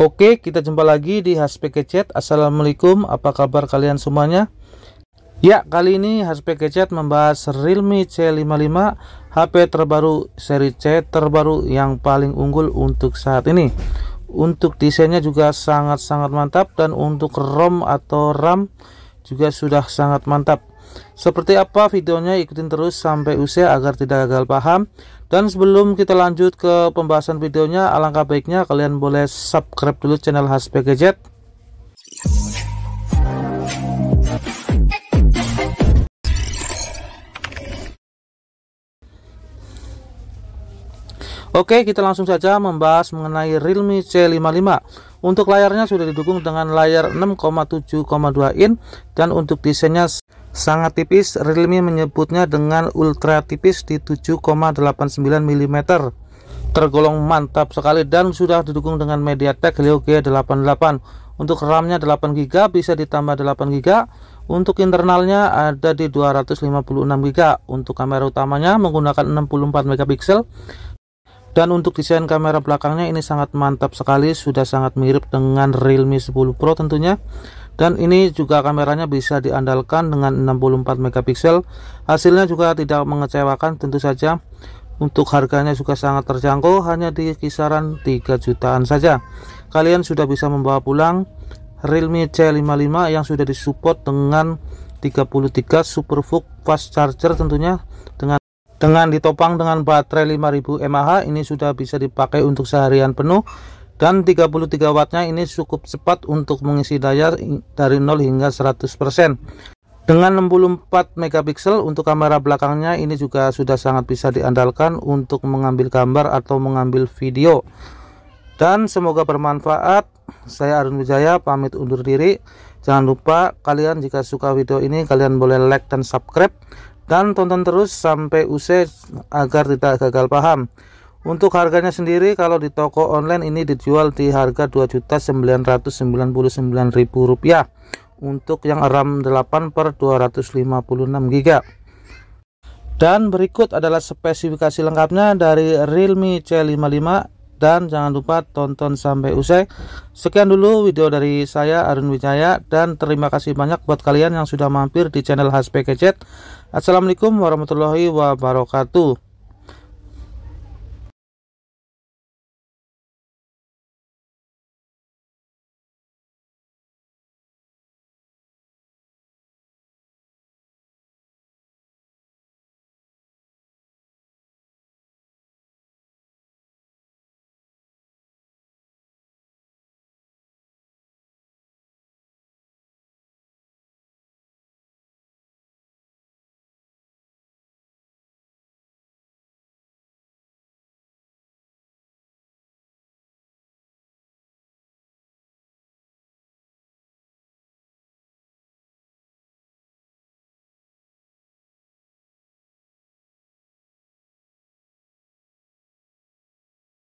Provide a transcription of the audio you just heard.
Oke, kita jumpa lagi di HSPK Chat. Assalamualaikum, apa kabar kalian semuanya? Ya, kali ini HSPK Chat membahas Realme C55, HP terbaru seri C terbaru yang paling unggul untuk saat ini. Untuk desainnya juga sangat-sangat mantap dan untuk ROM atau RAM juga sudah sangat mantap. Seperti apa videonya ikutin terus sampai usia agar tidak gagal paham dan sebelum kita lanjut ke pembahasan videonya, alangkah baiknya kalian boleh subscribe dulu channel Haspe Gadget. Oke, kita langsung saja membahas mengenai Realme C55. Untuk layarnya sudah didukung dengan layar 6,7,2 in dan untuk desainnya sangat tipis, Realme menyebutnya dengan ultra tipis di 7,89 mm. Tergolong mantap sekali dan sudah didukung dengan MediaTek Helio G88. Untuk RAM-nya 8 GB bisa ditambah 8 GB. Untuk internalnya ada di 256 GB. Untuk kamera utamanya menggunakan 64 mp Dan untuk desain kamera belakangnya ini sangat mantap sekali, sudah sangat mirip dengan Realme 10 Pro tentunya dan ini juga kameranya bisa diandalkan dengan 64 megapiksel hasilnya juga tidak mengecewakan tentu saja untuk harganya juga sangat terjangkau hanya di kisaran 3 jutaan saja kalian sudah bisa membawa pulang Realme C55 yang sudah disupport dengan 33 SuperVOOC fast charger tentunya dengan dengan ditopang dengan baterai 5000 mAh ini sudah bisa dipakai untuk seharian penuh dan 33 wattnya ini cukup cepat untuk mengisi daya dari 0 hingga 100% dengan 64 megapiksel untuk kamera belakangnya ini juga sudah sangat bisa diandalkan untuk mengambil gambar atau mengambil video dan semoga bermanfaat saya Arun Wijaya pamit undur diri jangan lupa kalian jika suka video ini kalian boleh like dan subscribe dan tonton terus sampai usai agar tidak gagal paham untuk harganya sendiri kalau di toko online ini dijual di harga Rp2.999.000 untuk yang RAM 8 per 256 GB. Dan berikut adalah spesifikasi lengkapnya dari Realme C55 dan jangan lupa tonton sampai usai. Sekian dulu video dari saya Arun Wijaya dan terima kasih banyak buat kalian yang sudah mampir di channel Khas Gadget. Assalamualaikum warahmatullahi wabarakatuh.